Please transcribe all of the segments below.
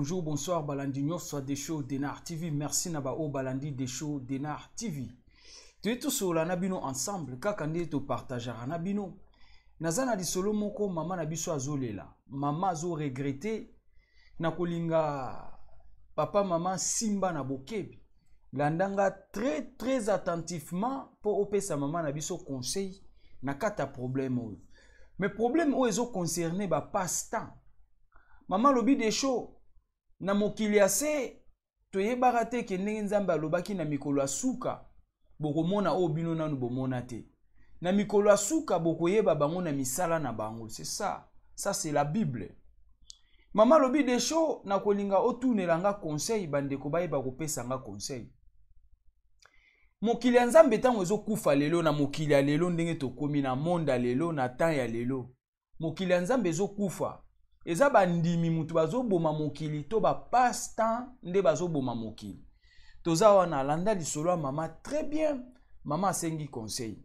Bonjour, bonsoir, Balandi Nyof, soit des Denar TV. Merci Nabao oh, Balandi des shows Denar TV. Tu es tout sur la Nabino ensemble, kakande to partagera Nabino. Nazana di solo moko, maman nabiso azolela. Maman azo regrette, nakolinga papa, maman simba nabokebi. Landanga très très attentivement pour opé sa maman nabiso conseil, nakata problème. Mais problème où ils ont concerné, bah, passe-temps. Maman lobby des na mokili ya se toyebaka te ke ndenge nzambe alobaki na mikolo ya suka bokomona oyo bino nanu bomona te na mikolo ya suka bokoyeba bango na misala na bango c'est ça ça c'est la bible mama alobi desho nakolinga otunela nga conseil bandeko bayeba kopesa nga conseil mokili ya nzambe ntango ezokufa lelo na mokili ya lelo ndenge tokómi na monde ya lelo na temps ya lelo mokili ya nzambe ezokufa eza bandimi moto bazoboma mokili to bapastan nde bazoboma mokili toza wana alanda lisolo ya mama très bien mama asengi conseil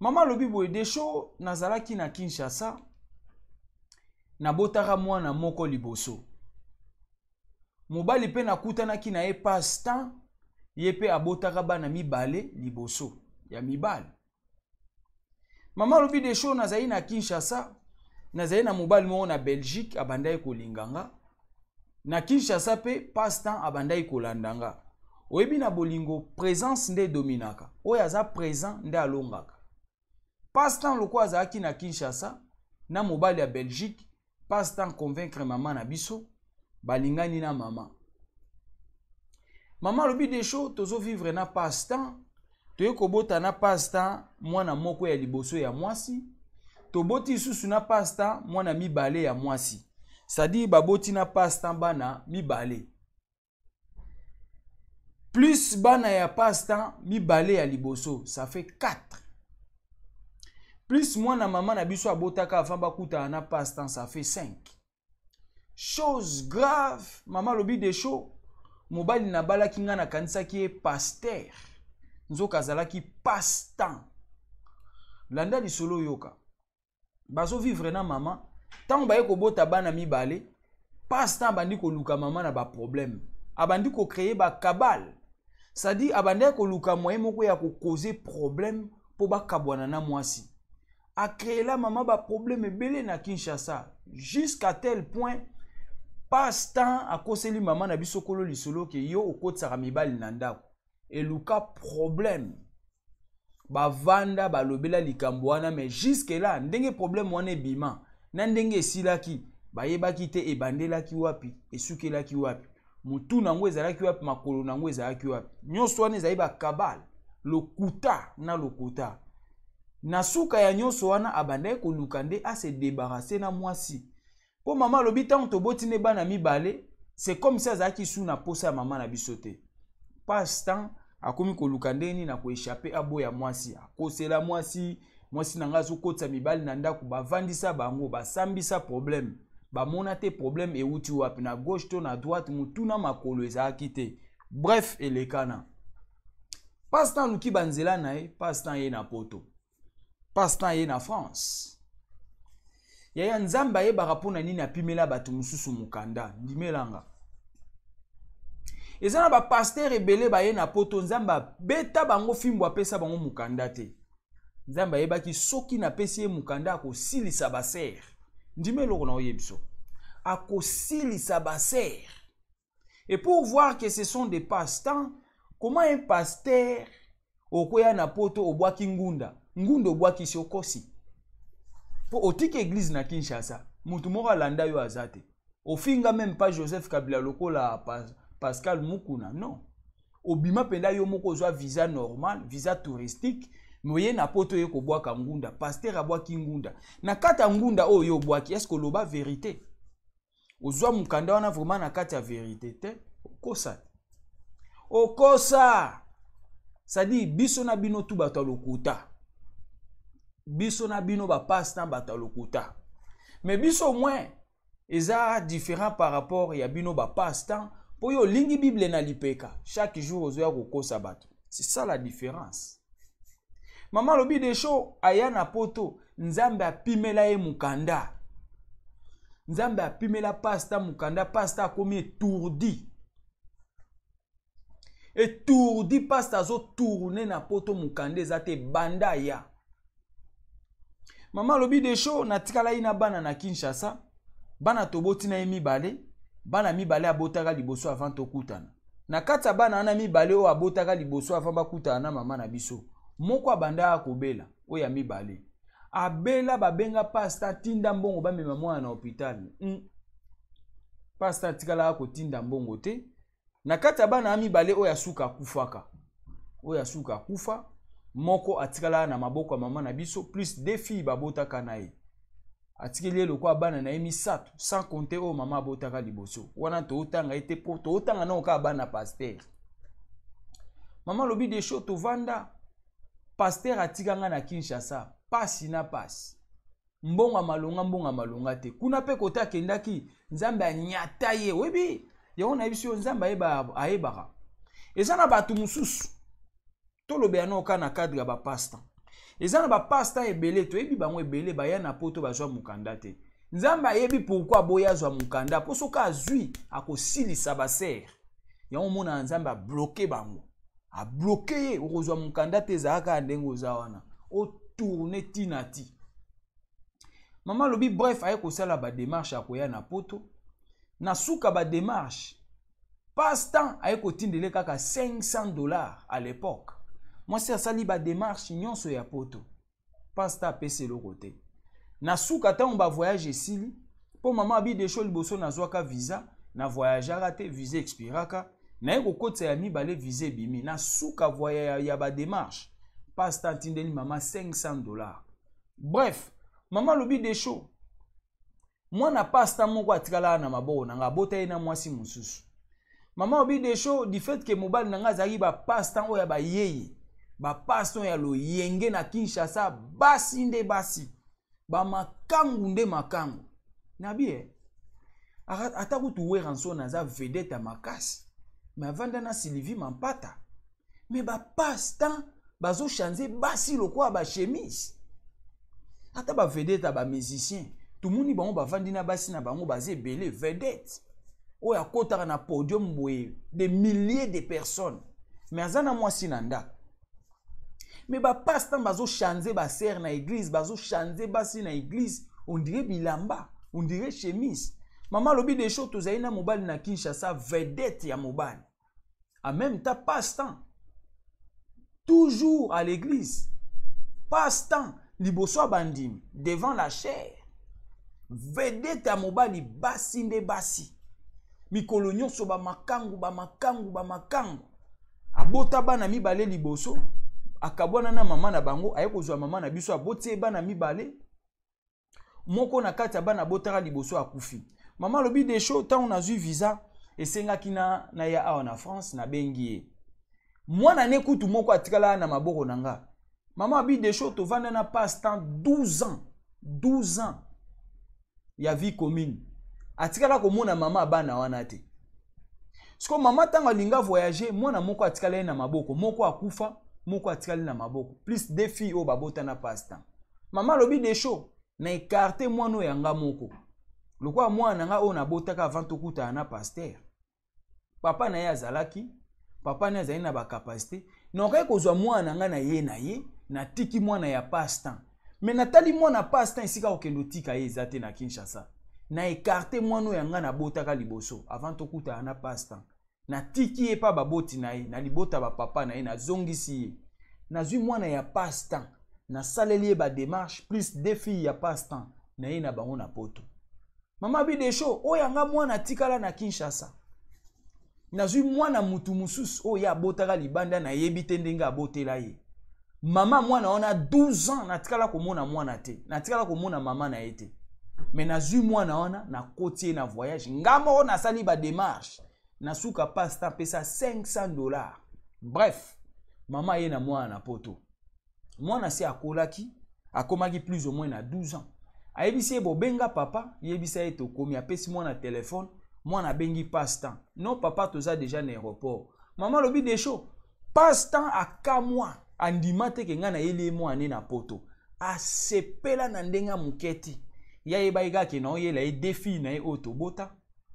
mama alobi boye desho nazalaki na kinshasa nabotaka mwana moko liboso mobali mpe nakutanaki na ye pastan ye mpe abotaka bana mibale liboso ya mibali mama alobi desho nazali na kinshasa nazali na mobali moko na belgique abandaki kolinga nga na kinshasa mpe pastan abandaki kolanda nga oyebi na bolingo présence nde edominaka oyo aza présent nde alongaka pastan lokola azalaki na kinshasa na mobali ya belgique pastan convaincre mama na biso balingani na mama mama alobi desho tozovivre na pastan toyei kobota na pastan mwana moko ya liboso ya mwasi toboti lisusu na pasta mwana mibale ya mwasi cestadire baboti na pasta bana mibale plus bana ya pasta mibale ya liboso ça fait 4 plus mwana mama na biso abotaka afamba akutana na pasta ça fait 5 chose grave mama alobi desho mobali nabalaki ngai nakanisaki ye paster nzoka azalaki pastan landa lisolo oyoka bazovivre na mama ntango baye kobota bana mibale pastan abandi koluka mama na baproblème abandi kocreye bakabale sadi abandaki koluka moye moko ya kokoze problème mpo bakabwana na mwasi akreela mama baproblème ebele na kinshasa jusqu'à tel point pastan akoseli mama na biso kolo lisolo ke yo okotisaka mibali na ndako eluka problème bavanda balobela likambo wana me juske la ndenge problème wana ebima na ndenge esilaki bayebaki te ebandelaki wapi esukelaki wapi motu nango ezalaki wapi makolo nango ezalaki wapi nyonso wana ezali bakabale lokuta na lokuta na suka ya nyonso wana abandaki koluka nde ase debarase na mwasi mpo mama alobi ntango toboti ne bana mibale se comme si azalaki su na posa ya mama na biso te passe temps akomi koluka ndeni na koeshape aboya mwasi akosela mwasi mwasi na ngai azokotisa mibali na ndako bavandisa bango basambisa probleme bamona te probleme ewuti wapi na gauche to na droite motuna makolo ezalaki te bref elekana pastan aluki banzela na ye pastan ye na poto pastan ye na france yaya nzambe ayebaka mpona nini apimela bato mosusu mokanda ndimelanga eza na bapaster ebele baye na poto nzambe abeta bango fimbu apesa bango mokanda te nzambe ayebaki soki napesi ye mokanda akosilisa basere ndima eloko na oyebi so akosilisa basere et pour voir que ce sont des passe-temps comment un paster okoya na poto obwaki ngunda ngunda obwaki si okosi mpo otika eglize na kinshasa motu moko alanda yo aza te ofinga meme pa joseph kabila lokola pascal mukuna non obima mpenza yo moko ozwa visa normal visa touristique me oye na poto oye kobwaka ngunda paster abwaki ngunda na kati ya ngunda oyo yo obwaki eske oloba verité ozwa mokanda wana vraimen na kati ya verité te okosa te okosa sadi biso na bino tu bato ya lokuta biso na bino bapase na bato ya lokuta me biso moins eza différent par rapport ya bino bapase temps mpo oyo olingi bible na lipeka chaque jour ozoya kokosa bato c'est ça la différence mama alobi desho aya na poto nzambe apimela ye mokanda nzambe apimela pasta mokanda pasta akomi etourdi etourdi pasta azotourne na poto mokanda eza te banda aya mama alobi desho natikala ye na bana na kinshasa bana toboti na ye mibale bana mibale abotaka liboso avant tokutana na kati ya bana wana mibale oyo abotaka liboso avant bakutana na mama na biso moko abandaka kobela oyo ya mibale abela babenga pasta atinda mbongo bamema mwana na hôpital mm. pasta atikalaka kotinda mbongo te na kati ya bana ya mibale oyo asuka akufaka oyo asuka akufa moko atikalaka na maboko ya mama na biso plus de fille babotaka na ye atikeli ye lokola bana na ye misato sans compte oyo mama abotaka liboso wana tootanga ye te mpo tootanga nango kaka bana paster mama alobi desho tovanda paster atika nga na kinshasa pasi na pasi mbongama longa mbongama longa te kuna mpe kota akendaki nzambe anyata ye oyebi yango na biso oyo nzambe ayebaka eza na bato mosusu tolobela nango kaka na cadre ya bapastan eza na bapasta ebele toyebi bango ebele baya na po to bazwa mokanda te nzambe ayebi pourkui aboya azwa mokanda mpo soki azwi akosilisa basere yango omona nzambe abloke bango abloke ye okozwa mokanda te ezalaka ya ndenge oza wana otourne tina ti mama alobi bref aye kosala bademarshe akoya na poto na suka bademarshe pastan aye kotindele kaka 500 dollar à l'époque mwasi asali bademarche nyonso ya poto pasta apesa eloko te na suka ntango bavoyage esili mpo mama abidesho liboso nazwaka viza na voyageaka te viza expiraka naye kokotisa ya mibale viza ebimi na suka voya ya, ya bademarche pasta atindeli mama 500 dollar bref mama alobi desho mwana pasta moko atikalaka na maboko nanga abota ye na mwasi mosusu mama alobi desho du fait ke mobali nanga azalaki bapasta oyo ya bayeye bapasto ya loyenge na kinshasa basi nde basi bamakangu nde makangu nabi e eh? ata kutu wera nso naza vedete ya makasi me avanda na sylvie mampata me bapastan bazochanze basi lokola bachemise ata bavedete ya bamusicien tomoni bango bavandi na basi na bango baza ebele vedete oyo akotaka na podium boye de milliers de personnes me aza na mwasi na ndako me bapastan bazoshanze basere na eglize bazoshanze basi na eglize ondire bilamba ondire chemise mama alobi desho tozali na mobali na kinshasa vedete ya mobali en même temps pastan toujours à l'église pastan liboso ya bandimi devant la chaire vedete ya mobali basi nde basi mikolo nyonso bamakangu bamakangu bamakangu abota bana mibale liboso akabwana na mama na bango aye kozwa mama na biso abotie bana mibale moko na kati ya bana abotaka liboso akufi mama alobi desho ntango nazwi visa esengaki na, na ya awa na france nabengi ye mwana ne kutu moko atikala na maboko na nga mama abi desho tovanda na passe temps 12 ans 12 ans ya vie commune atikala komona mama abana wana te siko mama ntango alinga voyage mwana moko atikala ye na maboko moko akufa moko atikali na maboko plus de fille oyo babotana passe temps mama alobi desho na ekarte mwana oyo yanga moko lokola mwana na ngai oyo nabotaka avant tokutana na paster papa na ye azalaki papa na ye azali na bakapasité nakoki kozwa mwana na ngai na ye na ye natiki mwana ya passe temps me natali mwana passe temps esika kokende otika ye eza te na kinshasa na ekarte mwana oyo yanga nabotaka liboso avant tokutana na passe temps natiki ye mpa baboti na ye na libota bapapa na ye nazongisi ye nazwi mwana ya pastan nasaleli ye bademarshe plus de fille ya pastan na ye na bango na poto mama bidesho oyo yanga mwana atikala na kinshasa nazwi mwana mutu mosusu oyo abotaka libanda nayebi te ndenge abotela ye mama mwana wana 12 ans natikala komona mwana te natikala komona mama na ye te me nazwi mwana wana nakoti ye na voyage nga moko nasali bademarshe na suka passe ta apesa 500 dollar bref mama ye na mwana na poto mwana se akolaki akomaki plus ou moins na 12 ans ayebisi ye bobenga papa yebisa ye tokomi apesi mwana telefone mwana abengi passe temps non papa toza déjà na aéroport mama alobi desho passe temps akamwa andima te ke ngai nayeli ye mwana na poto asepela na ndenge moke ti ye ayebaki kaka na oyela ye defile na ye oyo tobota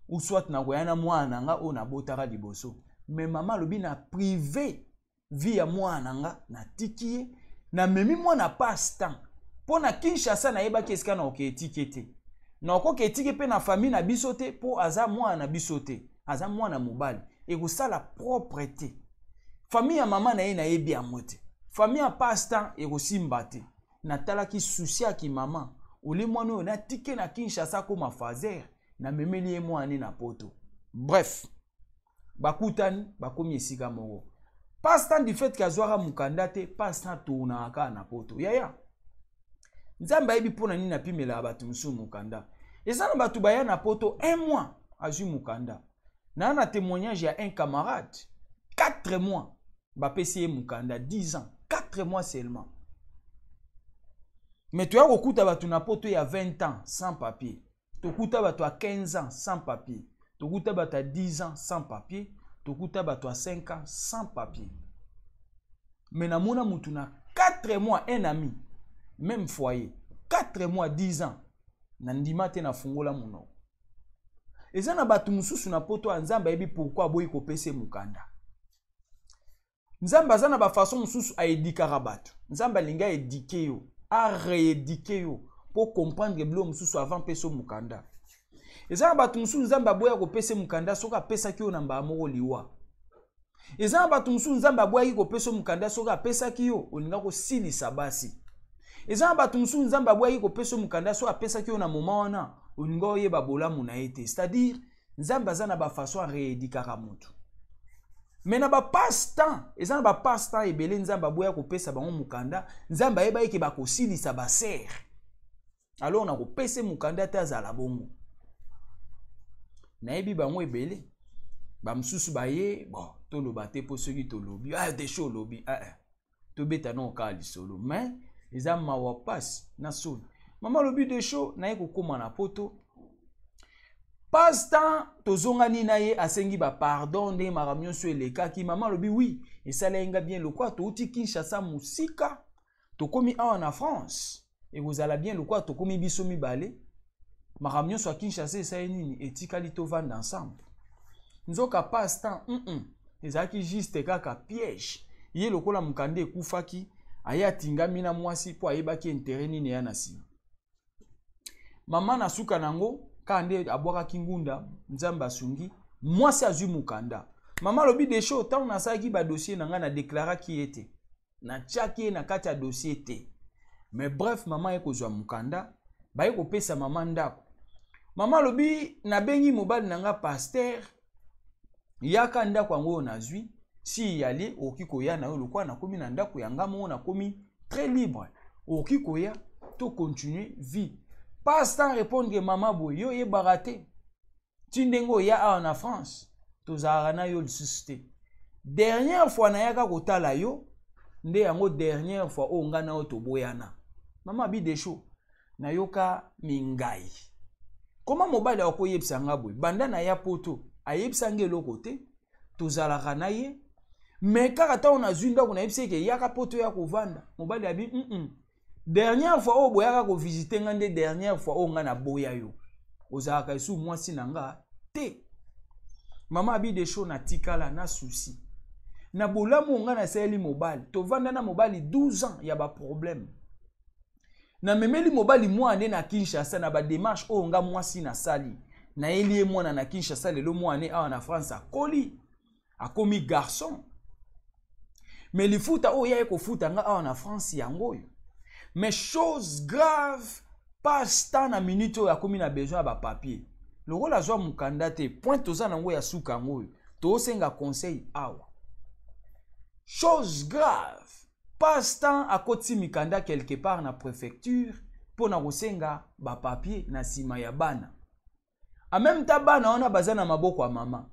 ou soit nakoya na mwana na nga oyo nabotaka liboso me mama alobi na prive vi ya mwana na nga natiki ye namemi mwana passe temps mpo na kinshasa nayebaki esika nakoka etiki te nakoka etiki mpe na famille na biso te mpo aza mwana na biso te aza mwana mobali ekosala propre te famille ya mama na ye nayebi yango te famille ya passe temps ekosimba te natalaki susi ya kimama ole mwana oyo natike na kinshasa akóma fazer namemeli ye mwa ane na poto bref bakutani bakomi esika moko pastan du fait ke azwaka mokanda te pastan tounaka kaka na poto yaya nzambe ayebi mpo na nini apimelaka bato mosusu mokanda eza na bato baya na poto un mois azwi mokanda naa na témoignage ya un camarade 4 mois bapesi ye mokanda 10 ans 4 mois seulement me toya kokuta bato na poto ya 20 ans sans papier tokuta bato ya 15 ans sans papier tokuta bato ya 10 ans sans papier tokuta bato ya 5 ans sans papier me namona motu na 4 mois un ami même foyer 4 mois 10 ans na ndima te nafungola monoko eza na bato mosusu na poto ya nzambe ayebi pourkui aboyi kopesa mokanda nzambe aza na bafaso mosusu aedikaka bato nzambe alingi aedike yo areedike yo mpo komprendre biloko mosusu avant mpe so mokanda eza na bato mosusu nzambe aboyaki kopesa mokanda soki apesaki yo na mbala moko liwa eza na bato mosusu nzambe aboyaki kopesa mokanda soki apesaki yo olinga kosilisa basi eza na bato mosusu nzambe aboyaki kopesa mokanda soki apesaki yo na moma wana olinga oyeba bolamu na ye te c'est-à-dire nzambe aza na bafaçon areedikaka motu me na bapasse temps eza na bapasse temps ebele nzambe aboya kopesa bango mokanda nzambe ayeba eke bakosilisa basere alors na kopesa mokanda ate azala bongo nayebi bango ebele bamosusu baye bon toloba te mpo soki tolobi ah, deshe olobi ah, ah. tobeta na okaa lisolo mais eza mawa mpasi na soni mama alobi desho naye kokóma na poto pastan tozongani na ye asengi bapardon nde makambo nyonso elekaki mama alobi wi esalai nga bien lokwa touti kinshasa mosika tokómi awa na france ekozala bien lokola tokómi biso mibale makambo nyonso ya kinshasa esali nini etikali tovanda ensemble nzoka pastan mm -mm. ezalaki juste kaka piège ye lokola mokanda ekufaki aye atingami na mwasi mpo ayebaki intere nini eya na nsima mama na suka na yango kaka nde abwakaki ngunda nzambe asungi mwasi azwi mokanda mama alobi desho ntango nasalaki badossier na ngai nadeklaraki ye te natiaki ye na kati ya dossier te mais bref mama ye kozwa mokanda baye kopesa mama ndako mama alobi nabengi mobali na nga paster yaka ndako yango oyo nazwi si yali okoki koya na yo lokwa nakomi na ndako ya nga moko nakomi très libre okoki koya to continue vie pastan répondre mama boye yo yebaka te ti ndenge oya awa na france tozalaka na yo lisusu te dernière fois nayaka kotala yo nde yango dernière fois oyo ngai na yo toboyana mama abi desho nayoka mingai koma mobali akoyebisa nga boye banda na ya poto ayebisa nga eloko te tozalaka na ye me kaka ntango nazwi ndako nayebisa eke yaka poto ya kovanda mobali abi mm -mm. dernière fois oyo boyaka kovisite nga nde dernière fois oyo nga naboya yo ozalaka esu mwasi na nga te mama abi desho natikala na susi na bolamu nga nasaleli mobali tovanda na mobali 12 ans ya baproblème namemeli mobali mwana nde na kinshasa na bademarshe oyo nga mwasi nasali nayeli ye mwana na kinshasa lelo mwana awa na france akoli akomi garçon me lifuta oyo yaye kofuta nga awa na france yangoyo mais chose grave passe temps na minute oyo akomi na besoin ya bapapier lokola azwa mokanda te point toza nango ya suka yangoyo toosenga conseil awa chose grave pasetemps akotimika nda quelque part na préfecture mpo na kosenga bapapier na nsima ya bana ameme ta bana wana baza na maboko ya mama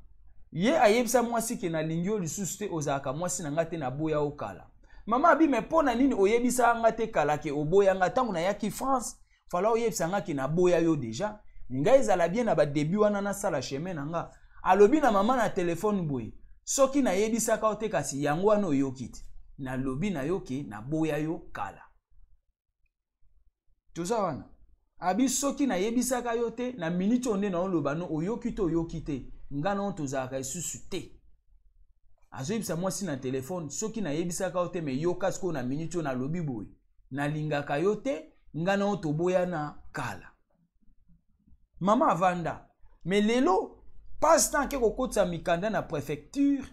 ye ayebisa mwasi ke nalingi yo lisusu te ozalaka mwasi na nga te naboya yo kala mama abime mpo na nini oyebisaka nga te kala ke oboyanga ntango nayaki france fala oyebisa nga ke naboya yo deja ngai ezala bien na badebi wana nasala chemin na nga alobi na mama na telefone boye soki nayebisaka yo te kasi yango wana oyoki te nalobi na yo ke naboya yo kala toza wana abi soki nayebisaka yo te na miniti oyo nde naoloba no oyoki te oyoki te ngai nao tozalaka lisusu te azoyebisa mwasi na telefone soki nayebisaka yo te me yoka sikoyo na miniti oyo nalobi boye nalingaka yo te ngai nao toboyana kala mama avanda me lelo passe tan ake kokotisa mikanda na préfecture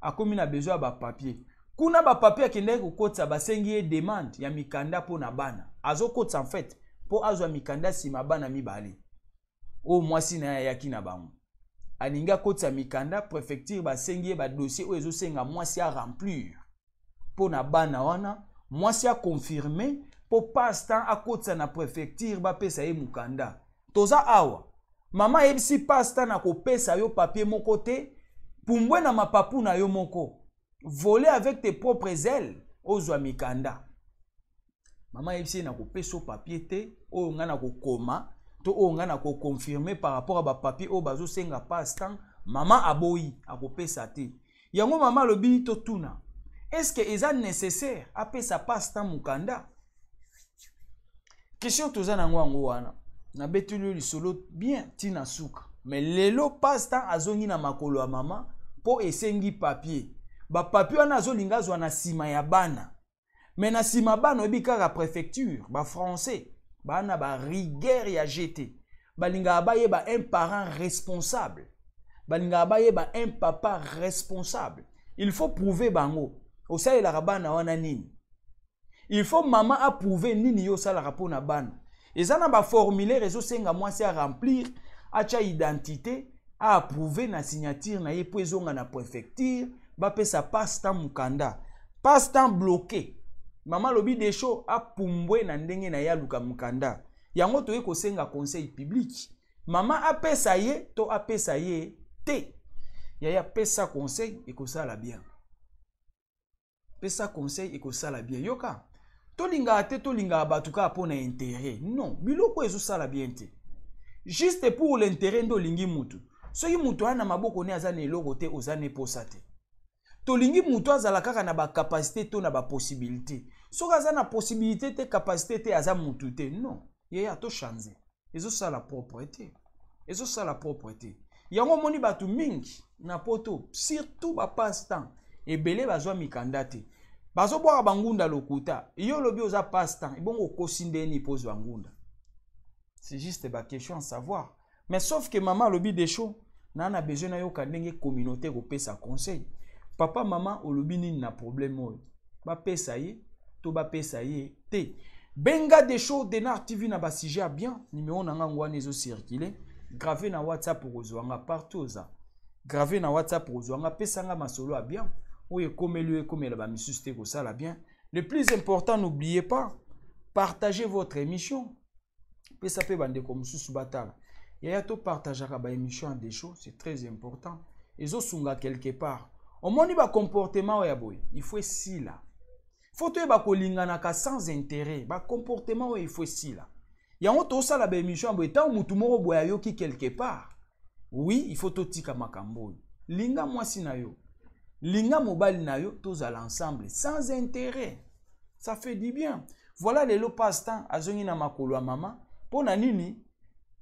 akomi na besoin ya bapapier kuna bapapier akendaki kokɔtisa basengi ye demande ya mikanda mpo na bana azokɔtisa mfete mpo azwa mikanda nsima bana mibale oyo mwasi na ye ayaki na bango alingi akɔtisa mikanda préfecture basengi ye badossier oyo ezosenga mwasi aremplir mpo na bana wana mwasi akonfirme mpo pastan akɔtisa na préfecture bapesa ye mokanda toza awa mama ayebisi pastan na kopesa yo papie moko te pumbwe na mapapu na yo moko voler avec tes propres ailes ozwa mikanda mama ayebisi ye na kopesa o papier te oyo oh, ngai na kokoma to oyo oh, ngai na koconfirme par rapport oh, a bapapier oyo bazosenga pastan mama aboyi akopesa te yango mama alobi totuna estce eza nécessaire apesa pastan mokanda question toza na yango yango wana nabeteli yo lisolo bien ntina suka me lelo pastan azongi na makolo ya mama mpo esengi papier bapapi wana azolinga azwa na nsima ya bana me na nsima bana oyebi kaka préfecture bafrançais bana bariguere ya gt balingaka bayeba un parent responsable balingaka bayeba un papa responsable il faut prouver bango osalelaka bana wana nini il faut mama aprouve nini yo osalaka mpo na bana eza na baformulaire ezosenga mwasi aremplir atya identité aaprouve na signature na ye mpo ezonga na préfecture bapesa passe temps mukanda passe temps bloqué mama alobi desho apumbwe na ndenge na ye aluka mukanda yango toyei kosenga conseil publique mama apesa ye to apesa ye te yaye apesa conseil ekosala bien pesa conseil ekosala bien yoka tolingaka te tolingaka bato kaka mpo na intérêt non biloko ezosala bien te juste pour l'intérêt nde olingi mutu soki mutu aa na maboko ne aza na eloko te oza na eposa te tolingi moto azala kaka na bakapasité to na baposibilité soki aza na posibilité te kapasité te aza motu te non ye atochanze ezosala propre te ezosala propre te yango omoni bato mingi na poto surtout bapasse temps ebele bazwa mikanda te bazobwaka bangunda lokuta yo olobi oza passe temps ebongo okosi ndeni mpo ozwa ngunda c'est juste baquestion à savoir mais sauf ke mama alobi desho naa na besoin nayoka ndenge communauté kopesa conseil papa mama olubini na problème oyo pesa ye to pesa ye te benga de show denar tv na basujet ya bien numéro na ngango wana circuler grave na whatsapp pour nga partout za grave na whatsapp pour nga pesa nga masolo a bien oyo comme la misus té ko sala bien le plus important n'oubliez pas partagez votre émission pesa mpe bandeko mosusu batala yaya ba émission des choses c'est très important sunga quelque part omoni bacomportement oyo ya boye ifo esila fo toyeba kolinganaka sans intérêt bacomportement oyo ifo esila yango tosala baémission ya boye ntango motu moko boye ayoki quelque part wi ifo totika makambo oyo linga mwasi na yo linga mobali na yo tozala ensemble sans intérêt ça fait du bien voilà lelo pastan azongi na makolo ya mama mpo na nini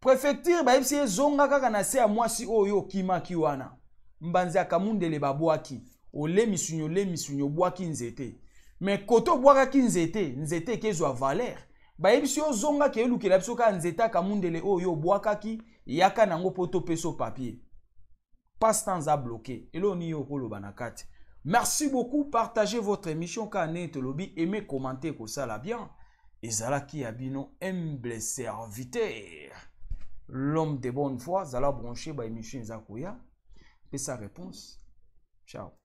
préfecture bayebisi ezonga kaka na se ya mwasi oyo okimaki wana mbanzi akamundele babwaki olemisunya olemisunya obwaki nzete me kote obwakaki nzete nzete ekezwa valere bayebisi yo ozongaki elukela biso kaka nzete akamundele oyo yo obwakaki yaka nango mpo topesa papier pastanza bloqué eloo nini yo okoloba na kati merci beaucoup partagez votre émission kaka ndenge tolobi aime commenter kosala bien ezalaki ya bino humble serviteur l'homme de bonne foi zala branché baémission eza koya et sa réponse. Ciao.